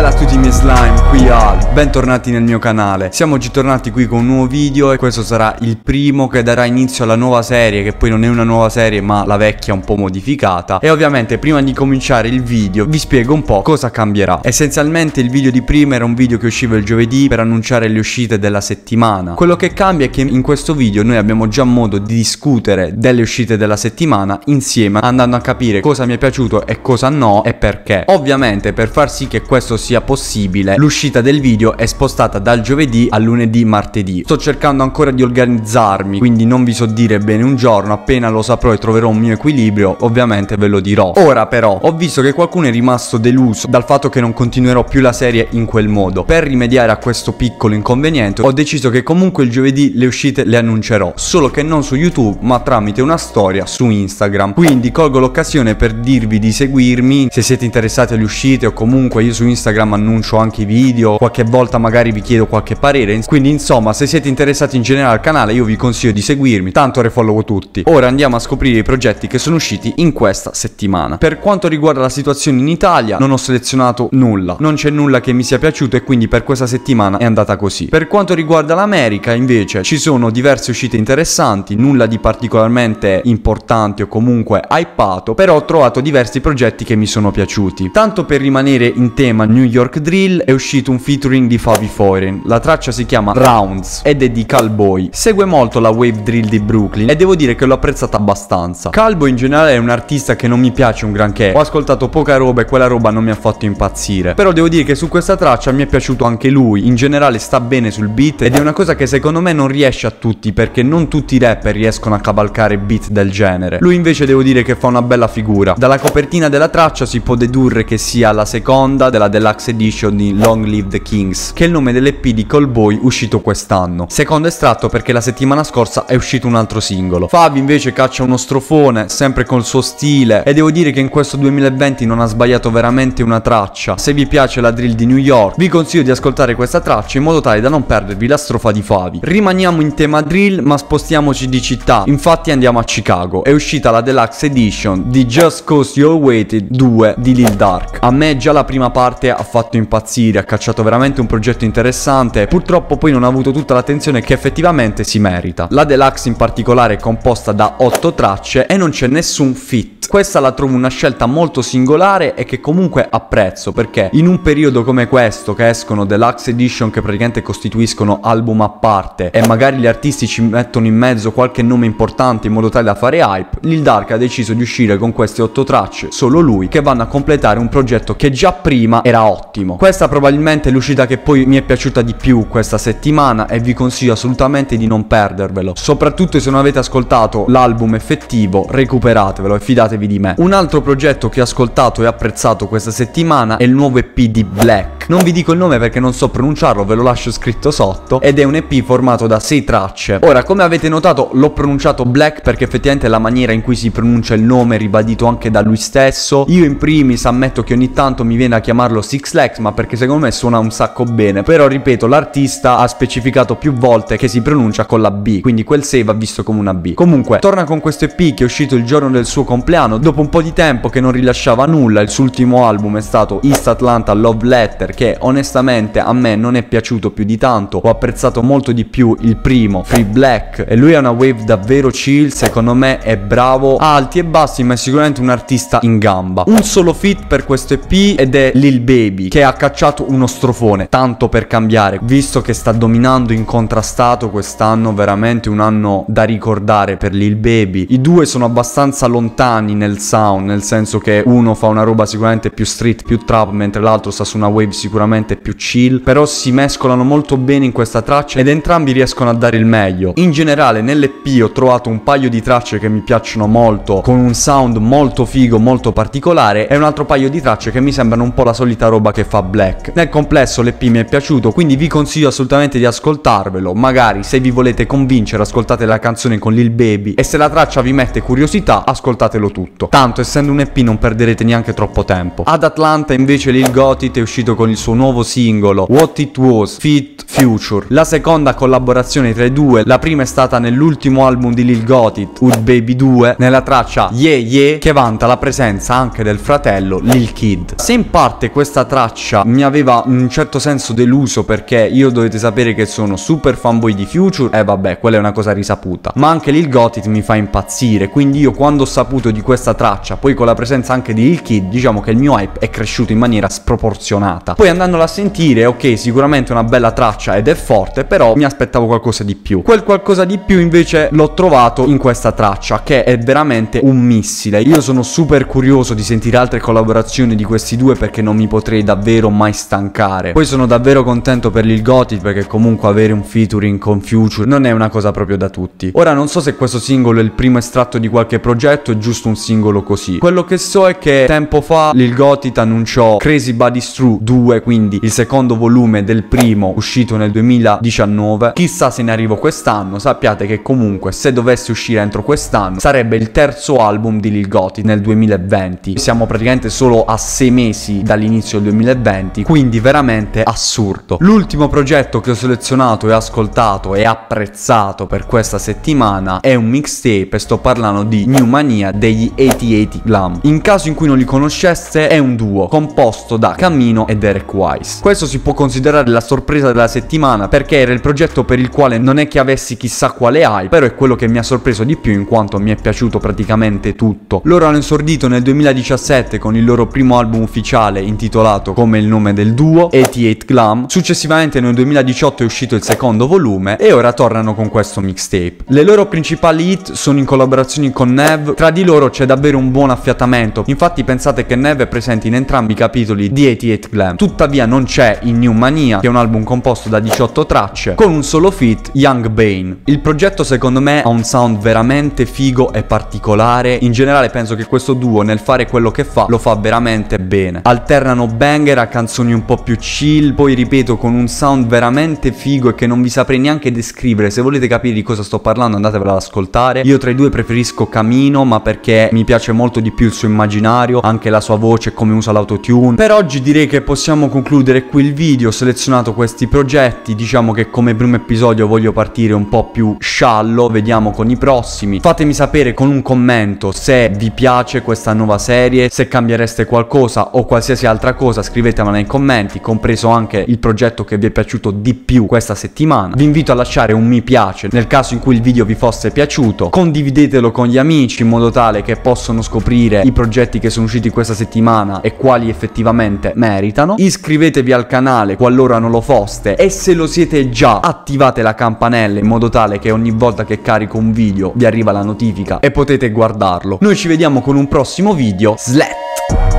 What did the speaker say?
bella a tutti i miei slime, qui Al Bentornati nel mio canale Siamo oggi tornati qui con un nuovo video E questo sarà il primo che darà inizio alla nuova serie Che poi non è una nuova serie ma la vecchia un po' modificata E ovviamente prima di cominciare il video Vi spiego un po' cosa cambierà Essenzialmente il video di prima era un video che usciva il giovedì Per annunciare le uscite della settimana Quello che cambia è che in questo video Noi abbiamo già modo di discutere delle uscite della settimana Insieme andando a capire cosa mi è piaciuto e cosa no e perché Ovviamente per far sì che questo sia sia possibile l'uscita del video è spostata dal giovedì al lunedì martedì sto cercando ancora di organizzarmi quindi non vi so dire bene un giorno appena lo saprò e troverò un mio equilibrio ovviamente ve lo dirò ora però ho visto che qualcuno è rimasto deluso dal fatto che non continuerò più la serie in quel modo per rimediare a questo piccolo inconveniente ho deciso che comunque il giovedì le uscite le annuncerò solo che non su youtube ma tramite una storia su instagram quindi colgo l'occasione per dirvi di seguirmi se siete interessati alle uscite o comunque io su instagram Instagram annuncio anche i video, qualche volta magari vi chiedo qualche parere. Quindi insomma, se siete interessati in generale al canale, io vi consiglio di seguirmi, tanto refollow tutti. Ora andiamo a scoprire i progetti che sono usciti in questa settimana. Per quanto riguarda la situazione in Italia, non ho selezionato nulla. Non c'è nulla che mi sia piaciuto e quindi per questa settimana è andata così. Per quanto riguarda l'America, invece, ci sono diverse uscite interessanti, nulla di particolarmente importante o comunque hypato, però ho trovato diversi progetti che mi sono piaciuti. Tanto per rimanere in tema New York Drill è uscito un featuring di Favi Foreign. La traccia si chiama Rounds ed è di Cowboy. Segue molto la wave drill di Brooklyn e devo dire che l'ho apprezzata abbastanza. Cowboy in generale è un artista che non mi piace un granché. Ho ascoltato poca roba e quella roba non mi ha fatto impazzire. Però devo dire che su questa traccia mi è piaciuto anche lui. In generale sta bene sul beat ed è una cosa che secondo me non riesce a tutti perché non tutti i rapper riescono a cavalcare beat del genere. Lui invece devo dire che fa una bella figura. Dalla copertina della traccia si può dedurre che sia la seconda della della Deluxe Edition di Long Live the Kings, che è il nome dell'EP di Callboy uscito quest'anno. Secondo estratto perché la settimana scorsa è uscito un altro singolo. Fabi invece caccia uno strofone, sempre col suo stile, e devo dire che in questo 2020 non ha sbagliato veramente una traccia. Se vi piace la drill di New York, vi consiglio di ascoltare questa traccia in modo tale da non perdervi la strofa di Favi. Rimaniamo in tema drill, ma spostiamoci di città. Infatti andiamo a Chicago. È uscita la deluxe edition di Just Cause You're Waited 2 di Lil Dark. A me già la prima parte ha fatto impazzire, ha cacciato veramente un progetto interessante purtroppo poi non ha avuto tutta l'attenzione che effettivamente si merita. La deluxe in particolare è composta da 8 tracce e non c'è nessun fit questa la trovo una scelta molto singolare e che comunque apprezzo perché in un periodo come questo che escono deluxe edition che praticamente costituiscono album a parte e magari gli artisti ci mettono in mezzo qualche nome importante in modo tale da fare hype, Lil Dark ha deciso di uscire con queste 8 tracce, solo lui, che vanno a completare un progetto che già prima era ottimo. Questa probabilmente è l'uscita che poi mi è piaciuta di più questa settimana e vi consiglio assolutamente di non perdervelo, soprattutto se non avete ascoltato l'album effettivo, recuperatevelo e fidatevi fidatevi di me. Un altro progetto che ho ascoltato e apprezzato questa settimana è il nuovo EP di Black non vi dico il nome perché non so pronunciarlo, ve lo lascio scritto sotto, ed è un EP formato da 6 tracce. Ora, come avete notato, l'ho pronunciato Black perché effettivamente è la maniera in cui si pronuncia il nome, ribadito anche da lui stesso. Io in primis ammetto che ogni tanto mi viene a chiamarlo Six Legs, ma perché secondo me suona un sacco bene. Però, ripeto, l'artista ha specificato più volte che si pronuncia con la B, quindi quel 6 va visto come una B. Comunque, torna con questo EP che è uscito il giorno del suo compleanno, dopo un po' di tempo che non rilasciava nulla, il suo ultimo album è stato East Atlanta Love Letter, perché onestamente a me non è piaciuto più di tanto, ho apprezzato molto di più il primo, Free Black, e lui è una wave davvero chill, secondo me è bravo, ha alti e bassi, ma è sicuramente un artista in gamba. Un solo fit per questo EP ed è Lil Baby, che ha cacciato uno strofone, tanto per cambiare, visto che sta dominando incontrastato quest'anno, veramente un anno da ricordare per Lil Baby. I due sono abbastanza lontani nel sound, nel senso che uno fa una roba sicuramente più street, più trap, mentre l'altro sta su una wave sicuramente sicuramente più chill, però si mescolano molto bene in questa traccia ed entrambi riescono a dare il meglio. In generale nell'EP ho trovato un paio di tracce che mi piacciono molto, con un sound molto figo, molto particolare, e un altro paio di tracce che mi sembrano un po' la solita roba che fa Black. Nel complesso l'EP mi è piaciuto, quindi vi consiglio assolutamente di ascoltarvelo, magari se vi volete convincere ascoltate la canzone con Lil Baby e se la traccia vi mette curiosità ascoltatelo tutto. Tanto essendo un EP non perderete neanche troppo tempo. Ad Atlanta invece Lil Gotit è uscito con con il suo nuovo singolo What It Was Fit Future, la seconda collaborazione tra i due, la prima è stata nell'ultimo album di Lil Gotit, Hood Baby 2, nella traccia Ye yeah, Ye, yeah, che vanta la presenza anche del fratello Lil Kid. Se in parte questa traccia mi aveva in un certo senso deluso perché io dovete sapere che sono super fanboy di Future, e eh vabbè, quella è una cosa risaputa, ma anche Lil Gotit mi fa impazzire, quindi io quando ho saputo di questa traccia, poi con la presenza anche di Lil Kid, diciamo che il mio hype è cresciuto in maniera sproporzionata. Poi andandola a sentire, ok, sicuramente una bella traccia minaccia cioè, ed è forte, però mi aspettavo qualcosa di più. Quel qualcosa di più invece l'ho trovato in questa traccia, che è veramente un missile. Io sono super curioso di sentire altre collaborazioni di questi due perché non mi potrei davvero mai stancare. Poi sono davvero contento per Lil Gothic perché comunque avere un featuring con Future non è una cosa proprio da tutti. Ora non so se questo singolo è il primo estratto di qualche progetto, o giusto un singolo così. Quello che so è che tempo fa Lil Gothic annunciò Crazy Body True 2, quindi il secondo volume del primo uscito uscito nel 2019, chissà se ne arrivo quest'anno, sappiate che comunque se dovesse uscire entro quest'anno sarebbe il terzo album di Lil Gotti nel 2020. Siamo praticamente solo a sei mesi dall'inizio del 2020, quindi veramente assurdo. L'ultimo progetto che ho selezionato e ascoltato e apprezzato per questa settimana è un mixtape sto parlando di New Mania degli 88 Glam. In caso in cui non li conosceste è un duo composto da Camino e Derek Wise. Questo si può considerare la sorpresa della settimana settimana perché era il progetto per il quale non è che avessi chissà quale hype, però è quello che mi ha sorpreso di più in quanto mi è piaciuto praticamente tutto. Loro hanno esordito nel 2017 con il loro primo album ufficiale intitolato come il nome del duo, 88 Glam, successivamente nel 2018 è uscito il secondo volume e ora tornano con questo mixtape. Le loro principali hit sono in collaborazione con Nev, tra di loro c'è davvero un buon affiatamento, infatti pensate che Nev è presente in entrambi i capitoli di 88 Glam, tuttavia non c'è in New Mania che è un album composto composto da 18 tracce, con un solo feat Young Bane. Il progetto secondo me ha un sound veramente figo e particolare, in generale penso che questo duo nel fare quello che fa lo fa veramente bene. Alternano banger a canzoni un po' più chill, poi ripeto con un sound veramente figo e che non vi saprei neanche descrivere, se volete capire di cosa sto parlando andatevela ad ascoltare. Io tra i due preferisco Camino, ma perché mi piace molto di più il suo immaginario, anche la sua voce, come usa l'autotune. Per oggi direi che possiamo concludere qui il video, ho selezionato questi progetti soggetti. Diciamo che come primo episodio voglio partire un po' più sciallo, vediamo con i prossimi. Fatemi sapere con un commento se vi piace questa nuova serie, se cambiereste qualcosa o qualsiasi altra cosa, scrivetemela nei commenti, compreso anche il progetto che vi è piaciuto di più questa settimana. Vi invito a lasciare un mi piace nel caso in cui il video vi fosse piaciuto, condividetelo con gli amici in modo tale che possono scoprire i progetti che sono usciti questa settimana e quali effettivamente meritano. Iscrivetevi al canale qualora non lo foste e e se lo siete già attivate la campanella in modo tale che ogni volta che carico un video vi arriva la notifica e potete guardarlo. Noi ci vediamo con un prossimo video. Slet!